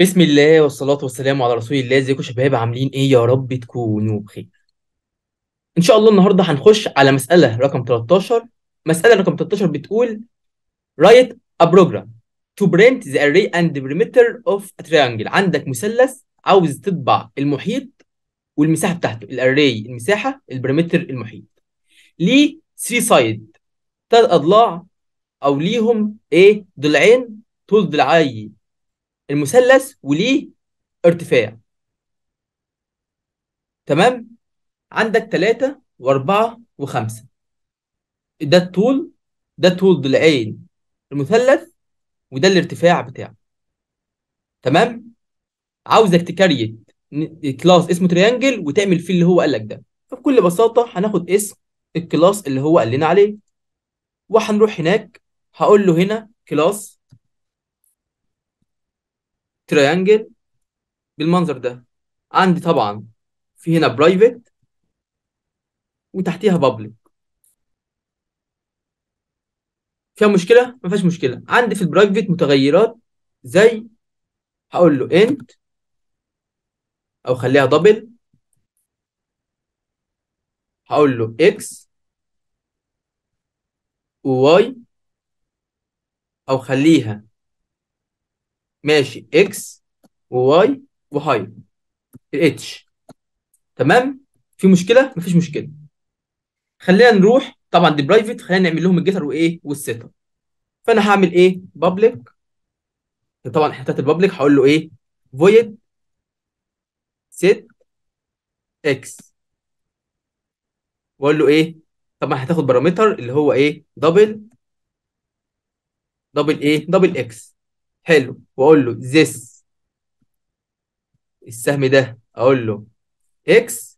بسم الله والصلاة والسلام على رسول الله ازيكم يا شباب عاملين ايه يا رب تكونوا بخير ان شاء الله النهارده هنخش على مسألة رقم 13 مسألة رقم 13 بتقول write a program to print the array and the perimeter of a triangle عندك مثلث عاوز تطبع المحيط والمساحة بتاعته الاري المساحة البريمتر المحيط ليه 3 سايد ثلاث اضلاع او ليهم ايه ضلعين طول ضلعي المثلث وليه ارتفاع تمام عندك تلاتة واربعة وخمسة ده الطول ده طول ضلعين المثلث وده الارتفاع بتاعه تمام عاوزك تكريت كلاس اسمه تريانجل وتعمل فيه اللي هو قال لك ده فبكل بساطه هناخد اسم الكلاس اللي هو قال لنا عليه وهنروح هناك هقول له هنا كلاس تريانجل بالمنظر ده عندي طبعا في هنا برايفت وتحتيها بابليك فيها مشكله ما فيهاش مشكله عندي في البرايفت متغيرات زي هقول له انت او خليها دبل هقول له اكس وواي او خليها ماشي اكس وواي وهاي الاتش تمام في مشكله مفيش مشكله خلينا نروح طبعا دي برايفت خلينا نعمل لهم الجيتر وايه والسيت اب فانا هعمل ايه بابليك طبعا حتات البابليك هقول له ايه فويد سيت اكس واقول له ايه طبعا هتاخد بارامتر اللي هو ايه دبل دبل ايه دبل اكس حلو واقول له this السهم ده اقول له x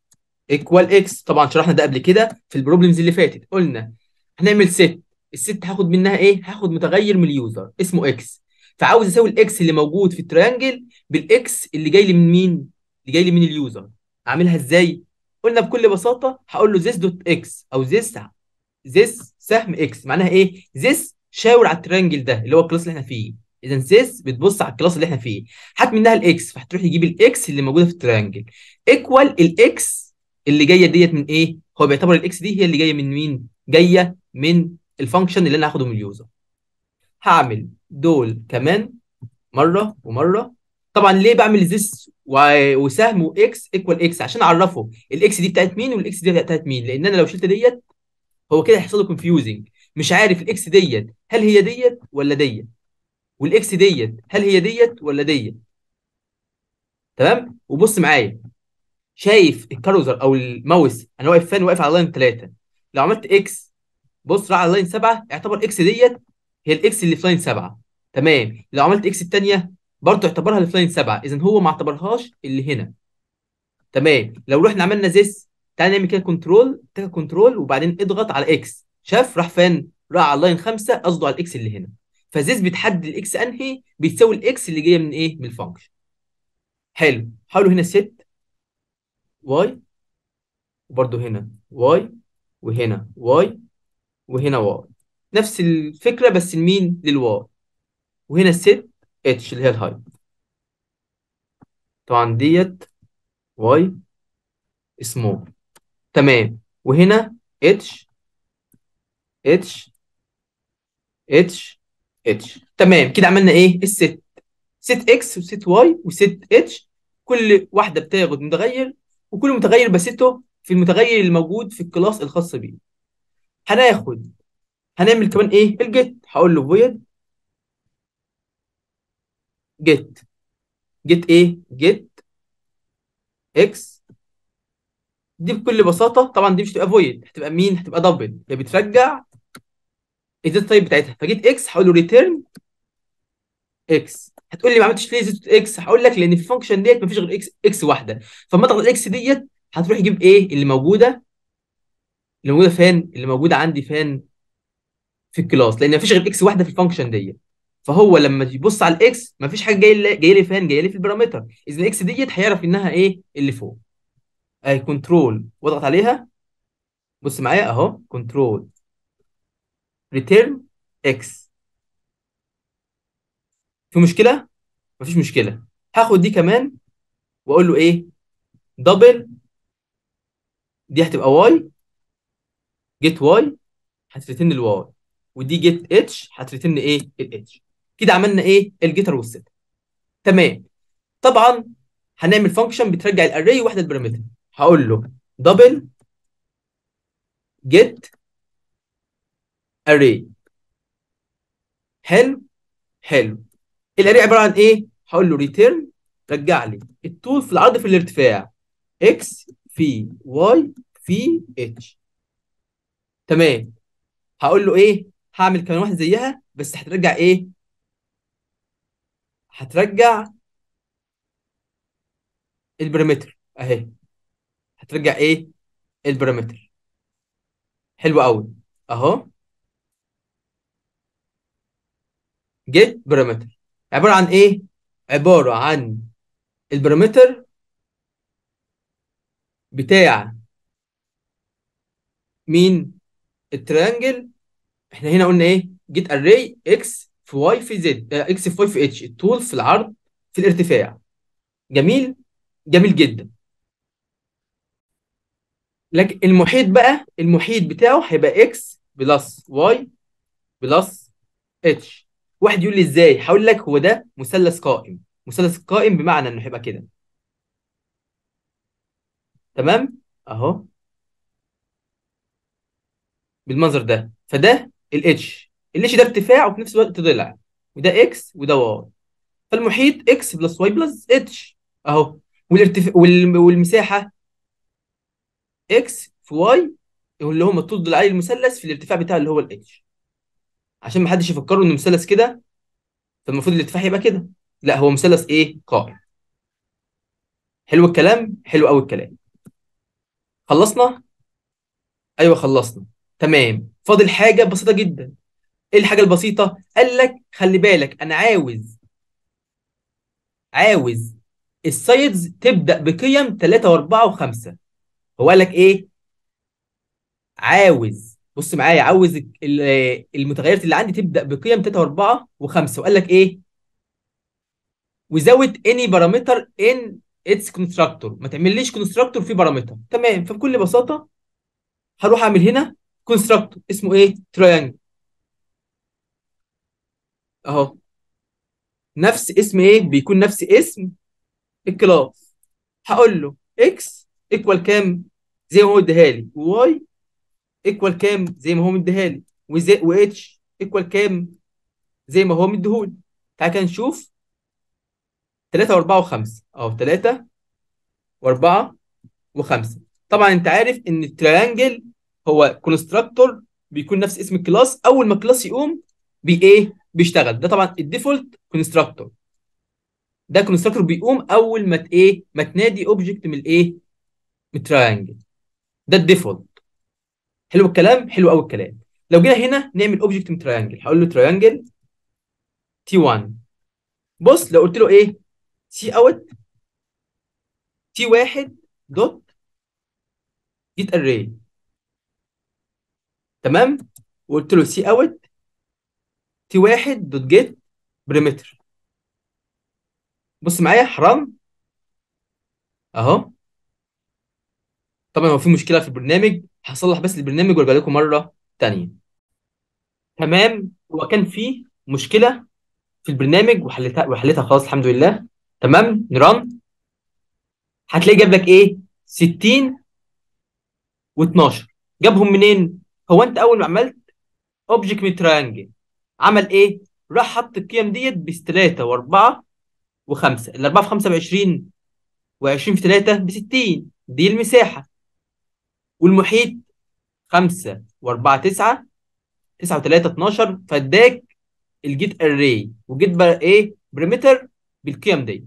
ايكوال x طبعا شرحنا ده قبل كده في البروبلمز اللي فاتت قلنا هنعمل ست الست هاخد منها ايه هاخد متغير من اليوزر اسمه x فعاوز اساوي الاكس اللي موجود في الترينجل بالاكس اللي جاي لي من مين اللي جاي لي من اليوزر اعملها ازاي قلنا بكل بساطه هقول له this دوت اكس او this this سهم اكس معناها ايه this شاور على الترينجل ده اللي هو الكلاس اللي احنا فيه اذا سيس بتبص على الكلاس اللي احنا فيه هات منها الاكس فهتروح تجيب الاكس اللي موجوده في التريانجل ايكوال الاكس اللي جايه ديت من ايه؟ هو بيعتبر الاكس دي هي اللي جايه من مين؟ جايه من الفانكشن اللي انا هاخده من اليوزر. هعمل دول كمان مره ومره طبعا ليه بعمل زيس وسهم واكس ايكوال اكس عشان اعرفه الاكس دي بتاعت مين والاكس دي بتاعت مين لان انا لو شلت ديت هو كده هيحصل له كونفيوزنج مش عارف الاكس ديت هل هي ديت ولا ديت والاكس ديت هل هي ديت ولا ديت تمام وبص معايا شايف الكاروزر او الماوس انا واقف فين واقف على لاين 3 لو عملت اكس بص راح على لاين 7 يعتبر اكس ديت هي الاكس اللي في لاين 7 تمام لو عملت اكس الثانيه برضه يعتبرها اللي في لاين 7 اذا هو ما اعتبرهاش اللي هنا تمام لو رحنا عملنا زيس تعالى نعمل كده كنترول تاكل كنترول وبعدين اضغط على اكس شاف راح فين راح على اللاين 5 قصده على الاكس اللي هنا فزيز بتحدد الاكس انهي بتساوي الاكس اللي جايه من ايه من الفانكشن حلو حاولوا هنا ست واي وبرده هنا واي وهنا واي وهنا واي نفس الفكره بس لمين للواي وهنا ست اتش اللي هي الهايت طبعا ديت واي سمول تمام وهنا اتش اتش اتش اتش تمام كده عملنا ايه الست ست اكس وست واي وست اتش كل واحده بتاخد متغير وكل متغير بسته في المتغير الموجود في الكلاس الخاص بيه هناخد هنعمل كمان ايه الجيت هقول له فويد جيت جيت ايه جيت اكس دي بكل بساطه طبعا دي مش هتبقى فويد هتبقى مين هتبقى دبل يا بترجع الداتا تايب بتاعتها فجيت اكس هقول له ريتيرن اكس هتقول لي ما عملتش ليه زيت اكس هقول لك لان في الفانكشن ديت ما فيش غير اكس اكس واحده فما اضغط الاكس ديت هتروح يجيب ايه اللي موجوده اللي موجوده فين اللي موجوده عندي فين في الكلاس لان ما فيش غير اكس واحده في الفانكشن ديت فهو لما يبص على الاكس ما فيش حاجه جايه جايه لي فين جايه لي في البارامتر اذا الاكس ديت هيعرف انها ايه اللي فوق اي كنترول واضغط عليها بص معايا اهو كنترول return x في مشكله مفيش مشكله هاخد دي كمان واقول له ايه دبل دي هتبقى واي جيت واي هترتن الواي ودي جيت اتش هترتن ايه الاتش كده عملنا ايه الجيتر والست تمام طبعا هنعمل فانكشن بترجع الاري واحده البارامتر هقول له دبل جيت array حلو حلو الاري عباره عن ايه هقول له ريتيرن رجع لي الطول في العرض في الارتفاع x في y في h تمام هقول له ايه هعمل كمان واحده زيها بس هترجع ايه هترجع البرامتر اهي هترجع ايه البرامتر حلو قوي اهو جيت بارامتر عباره عن ايه عباره عن البارامتر بتاع مين التريانجل احنا هنا قلنا ايه جيت اري اكس في واي في زد اكس آه، في واي في اتش الطول في العرض في الارتفاع جميل جميل جدا لكن المحيط بقى المحيط بتاعه هيبقى اكس بلس واي بلس اتش واحد يقول لي ازاي هقول لك هو ده مثلث قائم مثلث قائم بمعنى انه هيبقى كده تمام اهو بالمنظر ده فده الاتش الاتش ده ارتفاع وفي نفس الوقت ضلع وده اكس وده واي فالمحيط اكس بلس واي بلس اتش اهو والارتفاع والمساحه اكس في واي اللي هم الطول الضلعي المثلث في الارتفاع بتاعه اللي هو الاتش عشان ما حدش يفكره انه مثلث كده فالمفروض الاتفاق يبقى كده لا هو مثلث ايه قائم حلو الكلام حلو قوي الكلام خلصنا ايوه خلصنا تمام فاضل حاجه بسيطه جدا ايه الحاجه البسيطه قال لك خلي بالك انا عاوز عاوز السايدز تبدا بقيم 3 و4 و5 هو قال لك ايه عاوز بص معايا عاوز المتغيرات اللي عندي تبدا بقيم 3 و4 و5 وقال لك ايه وزود اني بارامتر ان اتس كونستراكتور ما تعمليش كونستراكتور في بارامتر تمام فبكل بساطه هروح اعمل هنا كونستراكتور اسمه ايه تريانجل اهو نفس اسم ايه بيكون نفس اسم الكلاس هقول له اكس ايكوال كام زي ما هو اداها لي واي ايكوال كام زي ما هو مديها لي وزي واتش ايكوال كام زي ما هو لي تعالى كده نشوف 3 و4 و5 اهو 3 و4 و5 طبعا انت عارف ان التريانجل هو كونستراكتور بيكون نفس اسم الكلاس اول ما الكلاس يقوم بي ايه بيشتغل ده طبعا الديفولت كونستراكتور ده كونستراكتور بيقوم اول ما ايه ما تنادي اوبجكت من الايه من التريانجل ده الديفولت حلو الكلام حلو قوي الكلام لو جينا هنا نعمل اوبجكت من تريانجل هقول له تريانجل تي 1 بص لو قلت له ايه سي اوت تي 1 دوت جيت اري تمام وقلت له سي اوت تي 1 دوت جيت بريمتر بص معايا حرام اهو طبعا هو في مشكله في البرنامج هصلح بس البرنامج وارجع لكم مره ثانيه تمام هو كان في مشكله في البرنامج وحلتها وحلتها خلاص الحمد لله تمام نران هتلاقي جاب لك ايه 60 و12 جابهم منين هو انت اول ما عملت اوبجكت من تريانجل عمل ايه راح حط القيم ديت ب 3 و4 و5 ال 4 في 5 ب 20 و20 في 3 ب 60 دي المساحه والمحيط 5 و4 9 9 و3 12 فاداك الجيت اري وجيت بقى ايه بريمتر بالقيم دي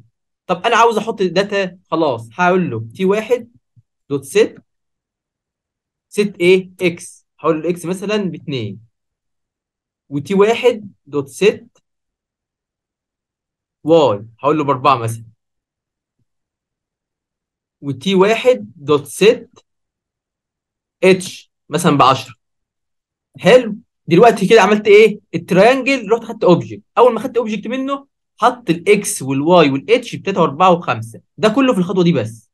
طب انا عاوز احط الداتا خلاص هقول له تي 1 دوت ست ست ايه اكس هقول له اكس مثلا ب 2 وتي 1 دوت ست واي هقول له ب 4 مثلا وتي 1 دوت ست اتش مثلا ب 10 حلو دلوقتي كده عملت ايه التريانجل رحت خدت اوبجكت اول ما خدت اوبجكت منه حط الاكس والواي والاتش ب 3 و4 و5 ده كله في الخطوه دي بس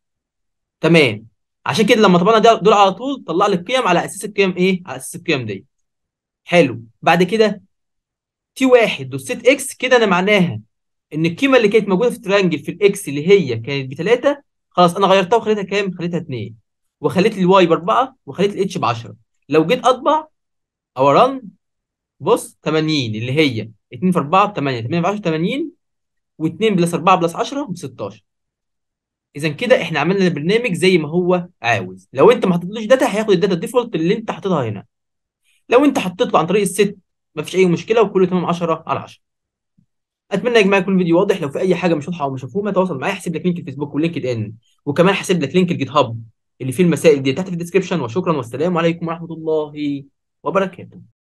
تمام عشان كده لما طبقنا دول على طول طلع لي القيم على اساس القيم ايه على اساس القيم دي حلو بعد كده تي واحد دوسيت اكس كده انا معناها ان القيمه اللي كانت موجوده في التريانجل في الاكس اللي هي كانت ب 3 خلاص انا غيرتها وخليتها كام خليتها 2 وخليت الواي ب 4 وخليت الاتش ب 10 لو جيت اطبع او رن بص 80 اللي هي 2 في 4 ب 8 8 في 10 80 و2 بلس 4 بلس 10 ب 16 اذا كده احنا عملنا البرنامج زي ما هو عاوز لو انت ما حطيتلوش داتا هياخد الداتا الديفولت اللي انت حاططها هنا لو انت حطيت له عن طريق الست مفيش اي مشكله وكله تمام 10 على 10 اتمنى يا جماعه يكون الفيديو واضح لو في اي حاجه مش واضحه او مش مفهومه تواصل معايا هسيب لك لينك الفيسبوك ولينك ان وكمان هسيب لك لينك الجيت هاب اللي فيه المسائل دي تحت في الديسكربشن وشكرا والسلام عليكم ورحمه الله وبركاته